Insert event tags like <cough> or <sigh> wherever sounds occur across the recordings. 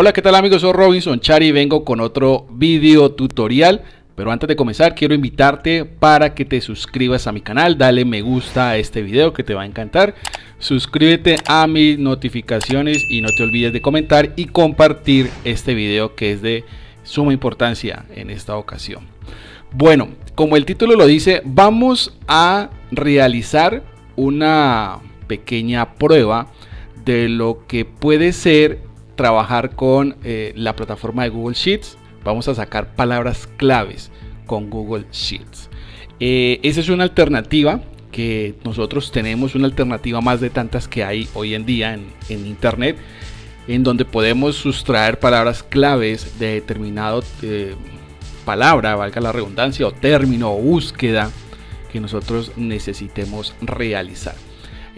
Hola, ¿qué tal amigos? Soy Robinson Char y vengo con otro video tutorial. Pero antes de comenzar, quiero invitarte para que te suscribas a mi canal. Dale me gusta a este video que te va a encantar. Suscríbete a mis notificaciones y no te olvides de comentar y compartir este video que es de suma importancia en esta ocasión. Bueno, como el título lo dice, vamos a realizar una pequeña prueba de lo que puede ser trabajar con eh, la plataforma de Google Sheets, vamos a sacar palabras claves con Google Sheets. Eh, esa es una alternativa que nosotros tenemos, una alternativa más de tantas que hay hoy en día en, Internet, en donde podemos sustraer palabras claves de determinado eh, palabra, valga la redundancia, o término o búsqueda que nosotros necesitemos realizar.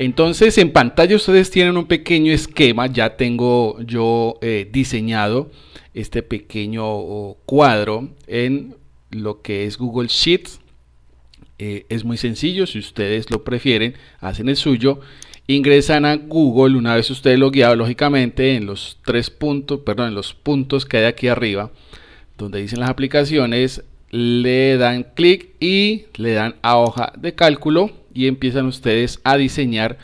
Entonces en pantalla ustedes tienen un pequeño esquema, ya tengo yo eh, diseñado este pequeño cuadro en lo que es Google Sheets. Eh, es muy sencillo, si ustedes lo prefieren, hacen el suyo ingresan a Google una vez lo logueado lógicamente en los tres puntos perdón en los puntos que hay aquí arriba donde dicen las aplicaciones le dan clic y le dan a hoja de cálculo y empiezan ustedes a diseñar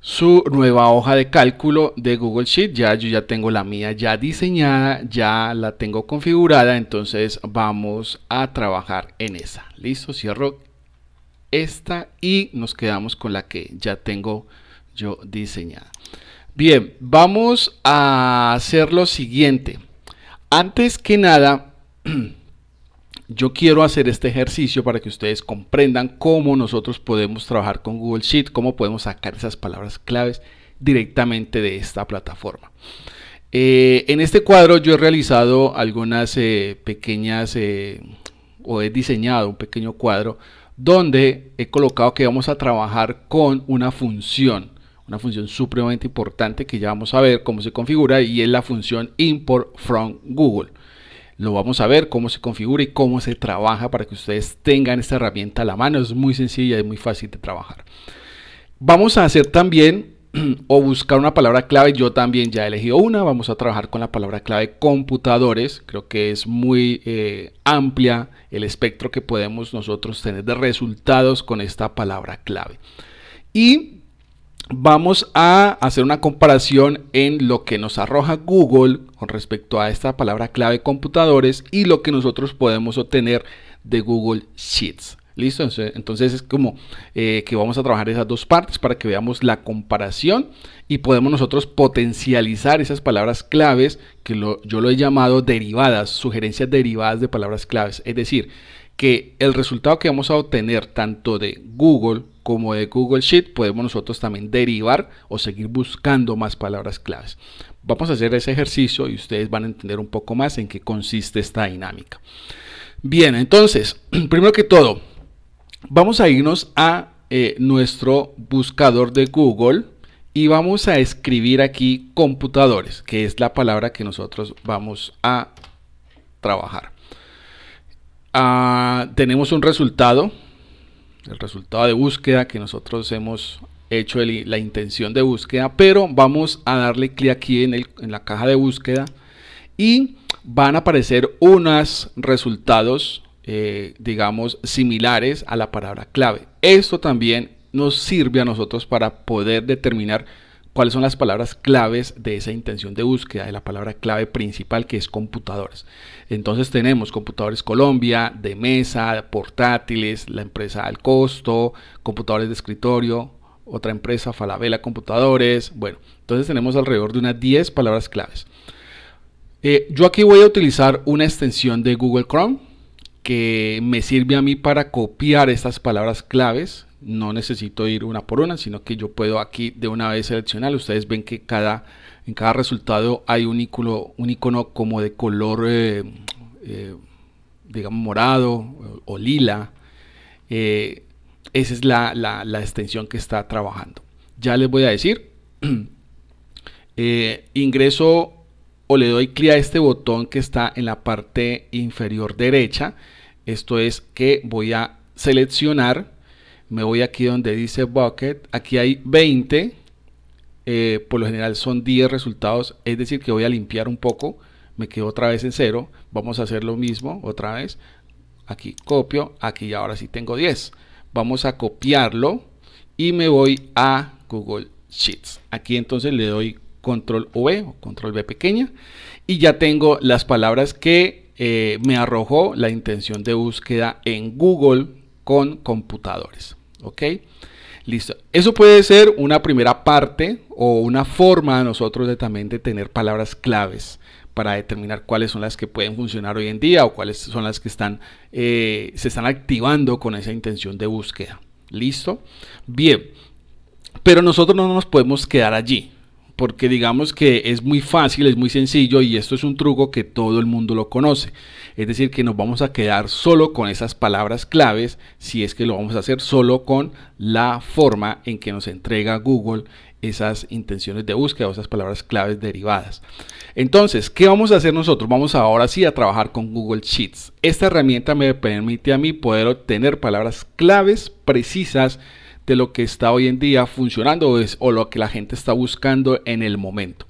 su nueva hoja de cálculo de Google Sheet. Ya yo ya tengo la mía ya diseñada, ya la tengo configurada, entonces vamos a trabajar en esa. Listo, cierro esta y nos quedamos con la que ya tengo yo diseñada. Bien, vamos a hacer lo siguiente. Antes que nada, <clears throat> yo quiero hacer este ejercicio para que ustedes comprendan cómo nosotros podemos trabajar con Google Sheet, cómo podemos sacar esas palabras claves directamente de esta plataforma. Eh, en este cuadro yo he realizado algunas eh, pequeñas eh, o he diseñado un pequeño cuadro donde he colocado que vamos a trabajar con una función, una función supremamente importante que ya vamos a ver cómo se configura y es la función import from Google. Lo vamos a ver cómo se configura y cómo se trabaja para que ustedes tengan esta herramienta a la mano. Es muy sencilla y muy fácil de trabajar. Vamos a hacer también <clears throat> o buscar una palabra clave. Yo también ya he elegido una. Vamos a trabajar con la palabra clave computadores. Creo que es muy eh, amplia el espectro que podemos nosotros tener de resultados con esta palabra clave. Y Vamos a hacer una comparación en lo que nos arroja Google con respecto a esta palabra clave computadores y lo que nosotros podemos obtener de Google Sheets. ¿Listo? Entonces es como eh, que vamos a trabajar esas dos partes para que veamos la comparación y podemos nosotros potencializar esas palabras claves que yo lo he llamado derivadas, sugerencias derivadas de palabras claves. Es decir, que el resultado que vamos a obtener tanto de Google como de Google Sheet podemos nosotros también derivar o seguir buscando más palabras claves. Vamos a hacer ese ejercicio y ustedes van a entender un poco más en qué consiste esta dinámica. Bien, entonces, <clears throat> primero que todo, vamos a irnos a eh, nuestro buscador de Google y vamos a escribir aquí computadores, que es la palabra que nosotros vamos a trabajar. Ah, tenemos un resultado, el resultado de búsqueda que nosotros hemos hecho la intención de búsqueda, pero vamos a darle clic aquí en, la caja de búsqueda y van a aparecer unos resultados, eh, digamos, similares a la palabra clave. Esto también nos sirve a nosotros para poder determinar cuáles son las palabras claves de esa intención de búsqueda, de la palabra clave principal que es computadoras. Entonces tenemos computadores Colombia, de mesa, portátiles, la empresa al costo, computadores de escritorio, otra empresa, Falabella Computadores. Bueno, entonces tenemos alrededor de unas 10 palabras claves. Eh, yo aquí voy a utilizar una extensión de Google Chrome que me sirve a mí para copiar estas palabras claves no necesito ir una por una, sino que yo puedo aquí de una vez seleccionar. Ustedes ven que cada, en cada resultado hay un icono, un icono como de color, eh, eh, digamos, morado o, lila. Eh, esa es la, la, la, extensión que está trabajando. Ya les voy a decir, <clears throat> ingreso o le doy clic a este botón que está en la parte inferior derecha. Esto es que voy a seleccionar me voy aquí donde dice bucket, aquí hay 20, eh, por lo general son 10 resultados, es decir que voy a limpiar un poco, me quedo otra vez en cero, vamos a hacer lo mismo otra vez, aquí copio, aquí ahora sí tengo 10, vamos a copiarlo y me voy a Google Sheets, aquí entonces le doy control V o control V pequeña y ya tengo las palabras que eh, me arrojó la intención de búsqueda en Google con computadores. ¿Ok? Listo. Eso puede ser una primera parte o una forma de nosotros de también de tener palabras claves para determinar cuáles son las que pueden funcionar hoy en día o cuáles son las que eh, se están activando con esa intención de búsqueda. ¿Listo? Bien. Pero nosotros no nos podemos quedar allí porque digamos que es muy fácil, es muy sencillo y esto es un truco que todo el mundo lo conoce. Es decir, que nos vamos a quedar solo con esas palabras claves si es que lo vamos a hacer solo con la forma en que nos entrega Google esas intenciones de búsqueda o esas palabras claves derivadas. Entonces, ¿qué vamos a hacer nosotros? Vamos ahora sí a trabajar con Google Sheets. Esta herramienta me permite a mí poder obtener palabras claves precisas de lo que está hoy en día funcionando es, o lo que la gente está buscando en el momento.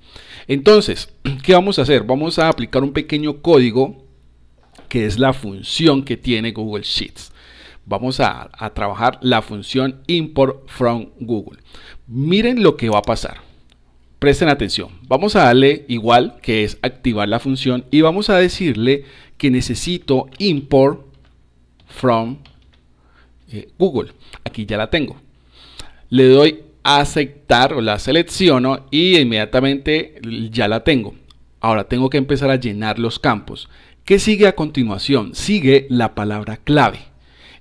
Entonces, <clears throat> ¿qué vamos a hacer? Vamos a aplicar un pequeño código que es la función que tiene Google Sheets. Vamos a, trabajar la función import from Google. Miren lo que va a pasar. Presten atención. Vamos a darle igual que es activar la función y vamos a decirle que necesito import from eh, Google. Aquí ya la tengo le doy a aceptar o la selecciono y inmediatamente ya la tengo. Ahora tengo que empezar a llenar los campos. ¿Qué sigue a continuación? Sigue la palabra clave.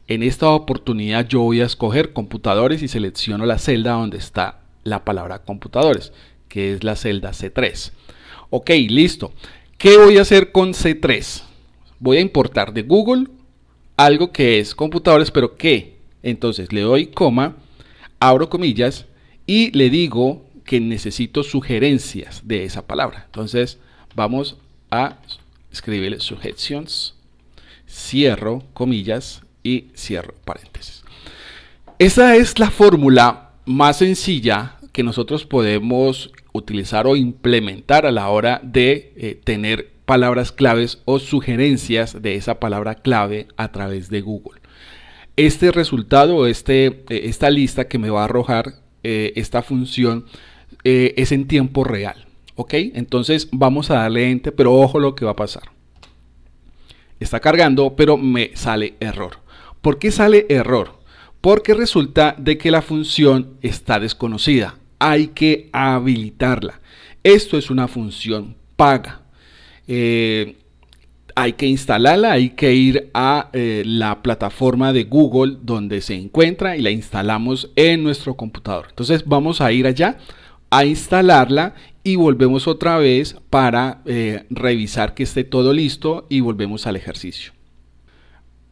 En esta oportunidad yo voy a escoger computadores y selecciono la celda donde está la palabra computadores, que es la celda C3. Ok, listo. ¿Qué voy a hacer con C3? Voy a importar de Google algo que es computadores, pero ¿qué? Entonces le doy coma abro comillas, y le digo que necesito sugerencias de esa palabra. Entonces, vamos a escribirle sujeciones, cierro comillas y cierro paréntesis. Esa es la fórmula más sencilla que nosotros podemos utilizar o implementar a la hora de eh, tener palabras claves o sugerencias de esa palabra clave a través de Google este resultado, este, eh, esta lista que me va a arrojar eh, esta función eh, es en tiempo real. ¿Ok? Entonces vamos a darle enter, pero ojo lo que va a pasar. Está cargando, pero me sale error. ¿Por qué sale error? Porque resulta de que la función está desconocida. Hay que habilitarla. Esto es una función paga. Eh, hay que instalarla, hay que ir a eh, la plataforma de Google donde se encuentra y la instalamos en nuestro computador. Entonces vamos a ir allá a instalarla y volvemos otra vez para eh, revisar que esté todo listo y volvemos al ejercicio.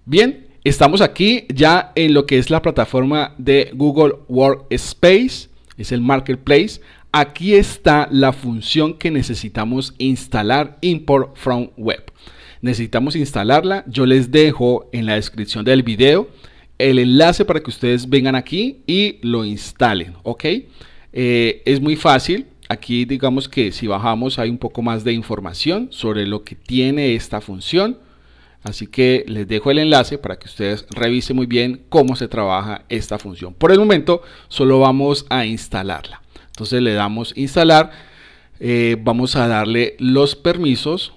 Bien, estamos aquí ya en lo que es la plataforma de Google Workspace, es el Marketplace. Aquí está la función que necesitamos instalar, Import from Web necesitamos instalarla. Yo les dejo en la descripción del video el enlace para que ustedes vengan aquí y lo instalen, ¿ok? Eh, es muy fácil. Aquí digamos que si bajamos hay un poco más de información sobre lo que tiene esta función. Así que les dejo el enlace para que ustedes revisen muy bien cómo se trabaja esta función. Por el momento solo vamos a instalarla. Entonces le damos instalar. Eh, vamos a darle los permisos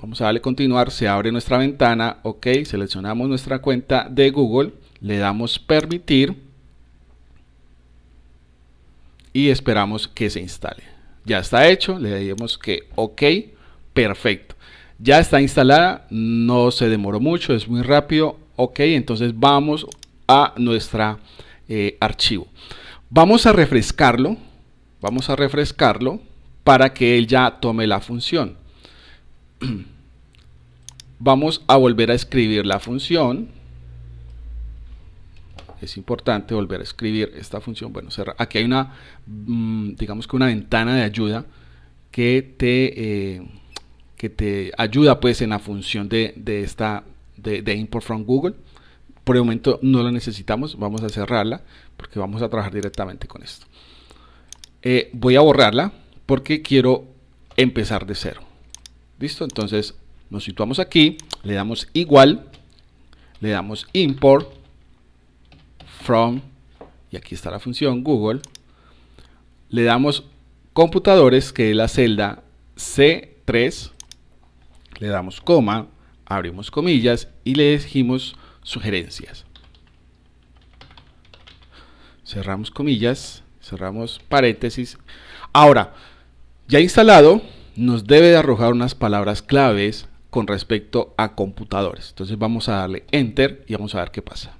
vamos a darle continuar, se abre nuestra ventana, ok, seleccionamos nuestra cuenta de Google, le damos permitir y esperamos que se instale. Ya está hecho, le dimos que ok, perfecto. Ya está instalada, no se demoró mucho, es muy rápido, ok, entonces vamos a nuestro eh, archivo. Vamos a refrescarlo, vamos a refrescarlo para que él ya tome la función. <clears throat> Vamos a volver a escribir la función. Es importante volver a escribir esta función. Bueno, aquí hay una, mm, digamos que una ventana de ayuda que te, eh, que te ayuda pues en la función de, esta de, import from Google. Por el momento no la necesitamos, vamos a cerrarla porque vamos a trabajar directamente con esto. Eh, voy a borrarla porque quiero empezar de cero. ¿Listo? Entonces nos situamos aquí, le damos igual, le damos import from, y aquí está la función Google, le damos computadores, que es la celda C3, le damos coma, abrimos comillas y le dijimos sugerencias. Cerramos comillas, cerramos paréntesis. Ahora, ya instalado, nos debe de arrojar unas palabras claves con respecto a computadores. Entonces vamos a darle enter y vamos a ver qué pasa.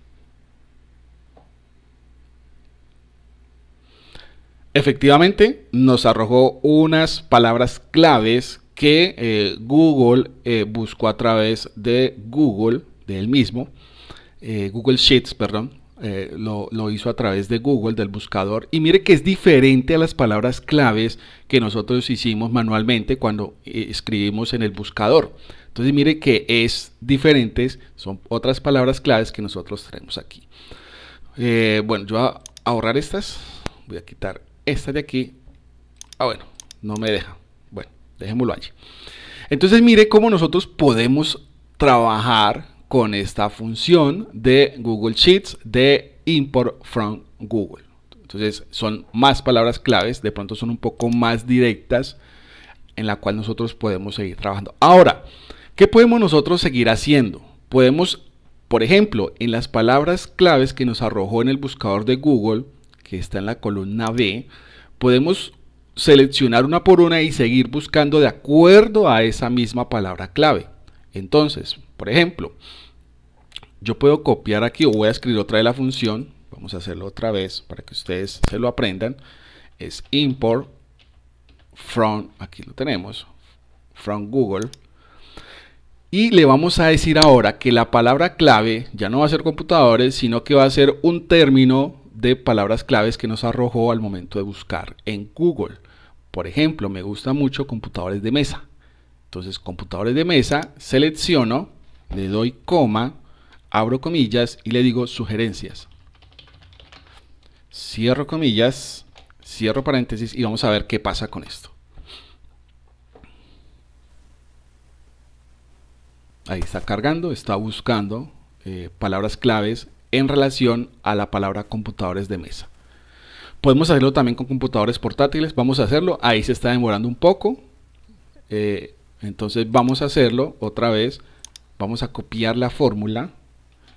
Efectivamente, nos arrojó unas palabras claves que eh, Google eh, buscó a través de Google, del mismo, eh, Google Sheets, perdón, eh, lo, hizo a través de Google, del buscador. Y mire que es diferente a las palabras claves que nosotros hicimos manualmente cuando eh, escribimos en el buscador. Entonces mire que es diferente, son otras palabras claves que nosotros tenemos aquí. Eh, bueno, yo a ahorrar estas, voy a quitar esta de aquí. Ah, bueno, no me deja. Bueno, dejémoslo allí. Entonces mire cómo nosotros podemos trabajar con esta función de Google Sheets de import from Google. Entonces son más palabras claves, de pronto son un poco más directas en la cual nosotros podemos seguir trabajando. Ahora, ¿qué podemos nosotros seguir haciendo? Podemos, por ejemplo, en las palabras claves que nos arrojó en el buscador de Google, que está en la columna B, podemos seleccionar una por una y seguir buscando de acuerdo a esa misma palabra clave. Entonces, por ejemplo, yo puedo copiar aquí o voy a escribir otra de la función. Vamos a hacerlo otra vez para que ustedes se lo aprendan. Es import from, aquí lo tenemos, from Google. Y le vamos a decir ahora que la palabra clave ya no va a ser computadores, sino que va a ser un término de palabras claves que nos arrojó al momento de buscar en Google. Por ejemplo, me gusta mucho computadores de mesa. Entonces, computadores de mesa, selecciono, le doy coma, abro comillas y le digo sugerencias. Cierro comillas, cierro paréntesis y vamos a ver qué pasa con esto. Ahí está cargando, está buscando eh, palabras claves en relación a la palabra computadores de mesa. Podemos hacerlo también con computadores portátiles, vamos a hacerlo, ahí se está demorando un poco. Eh, entonces vamos a hacerlo otra vez. Vamos a copiar la fórmula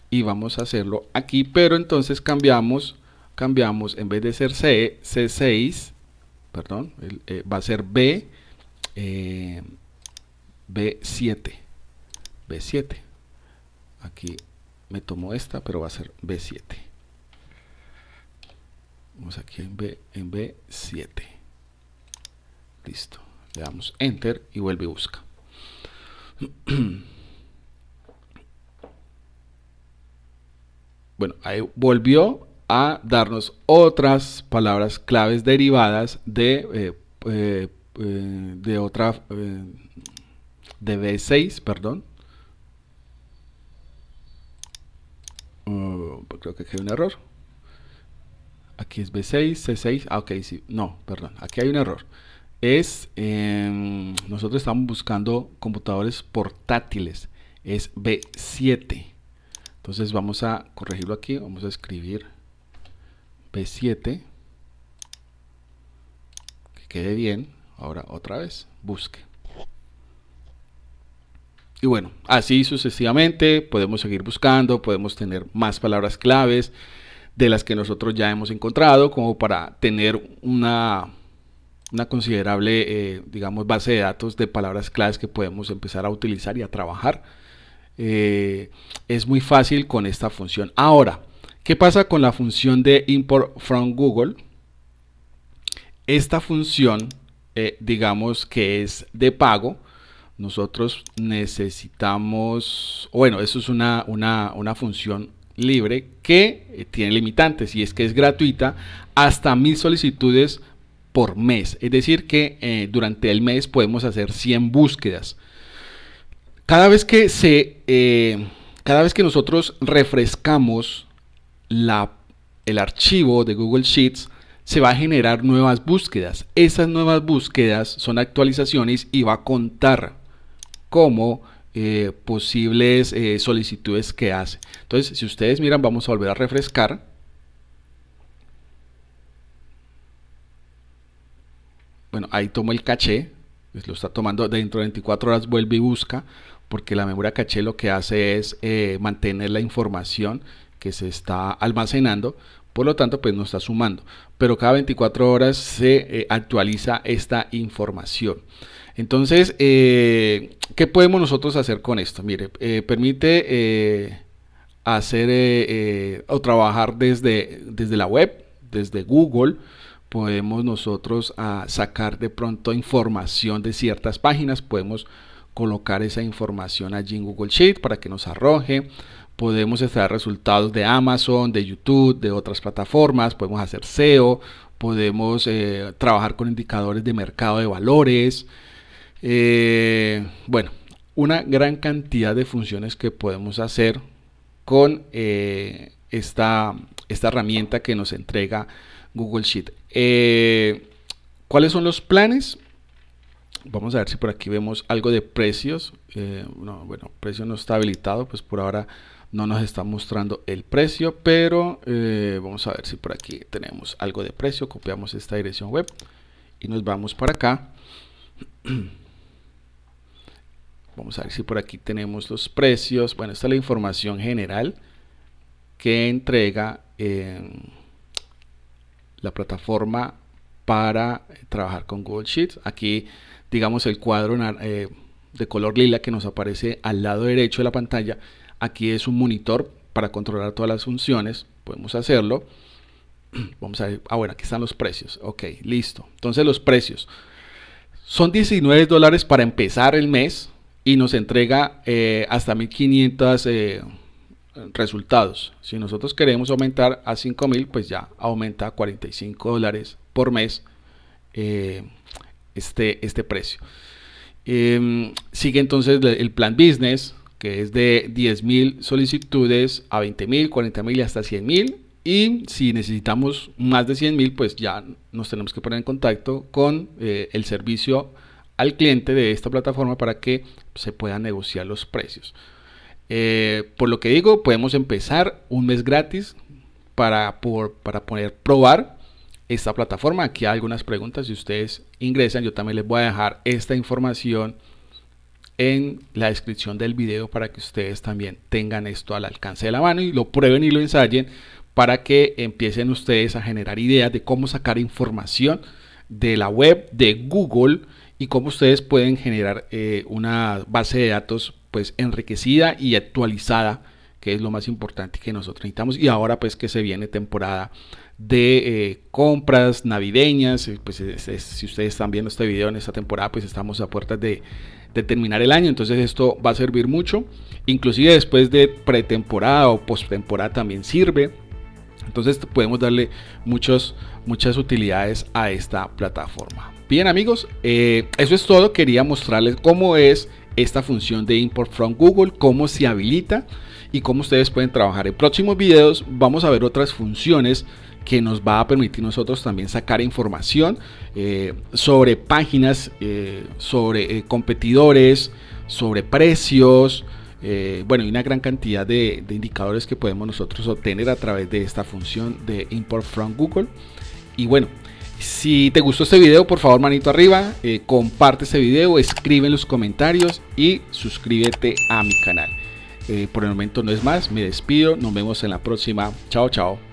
y vamos a hacerlo aquí, pero entonces cambiamos, cambiamos en vez de ser C, C6, perdón, eh, va a ser B, B7, eh, B7. Aquí me tomo esta, pero va a ser B7. Vamos aquí en, B, en B7. Listo. Le damos Enter y vuelve y busca. bueno, ahí volvió a darnos otras palabras claves derivadas de, eh, eh, eh, de otra de B6, perdón. Oh, creo que hay un error. Aquí es B6, C6. Ah, ok, sí. No, perdón. Aquí hay un error es, em, nosotros estamos buscando computadores portátiles, es B7. Entonces vamos a corregirlo aquí, vamos a escribir B7, que quede bien, ahora otra vez, busque. Y bueno, así sucesivamente podemos seguir buscando, podemos tener más palabras claves de las que nosotros ya hemos encontrado, como para tener una una considerable, eh, digamos, base de datos de palabras claves que podemos empezar a utilizar y a trabajar. Eh, es muy fácil con esta función. Ahora, ¿qué pasa con la función de import from Google? Esta función, eh, digamos que es de pago. Nosotros necesitamos, bueno, eso es una, una función libre que tiene limitantes y es que es gratuita hasta mil solicitudes por mes. Es decir, que eh, durante el mes podemos hacer 100 búsquedas. Cada vez que se. Eh, cada vez que nosotros refrescamos la, el archivo de Google Sheets, se va a generar nuevas búsquedas. Esas nuevas búsquedas son actualizaciones y va a contar como eh, posibles solicitudes que hace. Entonces, si ustedes miran, vamos a volver a refrescar Bueno, ahí tomo el caché, pues, lo está tomando dentro de 24 horas, vuelve y busca, porque la memoria caché lo que hace es eh, mantener la información que se está almacenando, por lo tanto, pues no está sumando, pero cada 24 horas se eh, actualiza esta información. Entonces, eh, ¿qué podemos nosotros hacer con esto? Mire, permite hacer o trabajar desde, desde la web, desde Google, podemos nosotros ah, sacar de pronto información de ciertas páginas, podemos colocar esa información allí en Google Sheet para que nos arroje, podemos extraer resultados de Amazon, de YouTube, de otras plataformas, podemos hacer SEO, podemos eh, trabajar con indicadores de mercado de valores, eh, bueno, una gran cantidad de funciones que podemos hacer con eh, esta, esta herramienta que nos entrega Google Sheet. Eh, ¿Cuáles son los planes? Vamos a ver si por aquí vemos algo de precios. Eh, no, bueno, precio no está habilitado, pues por ahora no nos está mostrando el precio, pero eh, vamos a ver si por aquí tenemos algo de precio. Copiamos esta dirección web y nos vamos para acá. <clears throat> Vamos a ver si por aquí tenemos los precios. Bueno, esta es la información general que entrega la plataforma para eh, trabajar con Google Sheets. Aquí, digamos, el cuadro eh, de color lila que nos aparece al lado derecho de la pantalla. Aquí es un monitor para controlar todas las funciones. Podemos hacerlo. <clears throat> Vamos a ver. Ah, bueno, aquí están los precios. Ok, listo. Entonces los precios. Son 19 dólares para empezar el mes y nos entrega eh, hasta 1500 resultados. Si nosotros queremos aumentar a mil pues ya aumenta a 45 dólares por mes eh, este, este precio. Em, sigue entonces el plan business, que es de mil solicitudes a mil, 40 mil y hasta mil Y si necesitamos más de 100 mil pues ya nos tenemos que poner en contacto con eh, el servicio al cliente de esta plataforma para que se puedan negociar los precios. Eh, por lo que digo, podemos empezar un mes gratis para, poder probar esta plataforma. Aquí hay algunas preguntas. Si ustedes ingresan, yo también les voy a dejar esta información en la descripción del video para que ustedes también tengan esto al alcance de la mano y lo prueben y lo ensayen para que empiecen ustedes a generar ideas de cómo sacar información de la web de Google y cómo ustedes pueden generar eh, una base de datos pues enriquecida y actualizada, que es lo más importante que nosotros necesitamos. Y ahora pues que se viene temporada de eh, compras navideñas, eh, pues si ustedes están viendo este video en esta temporada, pues estamos a puertas de, terminar el año, entonces esto va a servir mucho, inclusive después de pretemporada o posttemporada también sirve. Entonces podemos darle muchas utilidades a esta plataforma. Bien amigos, eh, eso es todo. Quería mostrarles cómo es esta función de import from Google, cómo se habilita y cómo ustedes pueden trabajar. En próximos videos vamos a ver otras funciones que nos va a permitir nosotros también sacar información eh, sobre páginas, eh, sobre eh, competidores, sobre precios, bueno, y una gran cantidad de, de indicadores que podemos nosotros obtener a través de esta función de import from Google. Y bueno, si te gustó este video, por favor manito arriba, eh, comparte este video, escribe en los comentarios y suscríbete a mi canal. Eh, por el momento no es más, me despido, nos vemos en la próxima. Chao, chao.